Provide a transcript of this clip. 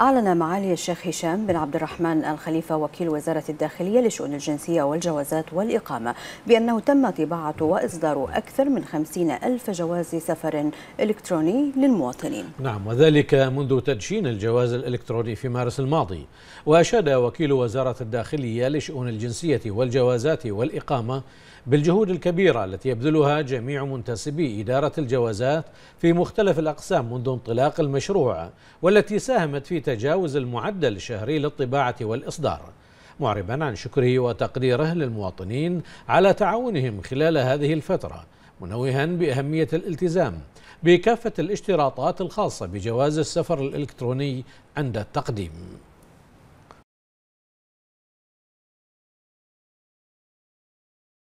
أعلن معالي الشيخ هشام بن عبد الرحمن الخليفة وكيل وزارة الداخلية لشؤون الجنسية والجوازات والإقامة بأنه تم طباعة وإصدار أكثر من خمسين ألف جواز سفر إلكتروني للمواطنين نعم وذلك منذ تدشين الجواز الإلكتروني في مارس الماضي وأشاد وكيل وزارة الداخلية لشؤون الجنسية والجوازات والإقامة بالجهود الكبيرة التي يبذلها جميع منتسبي إدارة الجوازات في مختلف الأقسام منذ انطلاق المشروع والتي ساهمت في تجاوز المعدل الشهري للطباعة والإصدار معربا عن شكره وتقديره للمواطنين على تعاونهم خلال هذه الفترة منوها بأهمية الالتزام بكافة الاشتراطات الخاصة بجواز السفر الإلكتروني عند التقديم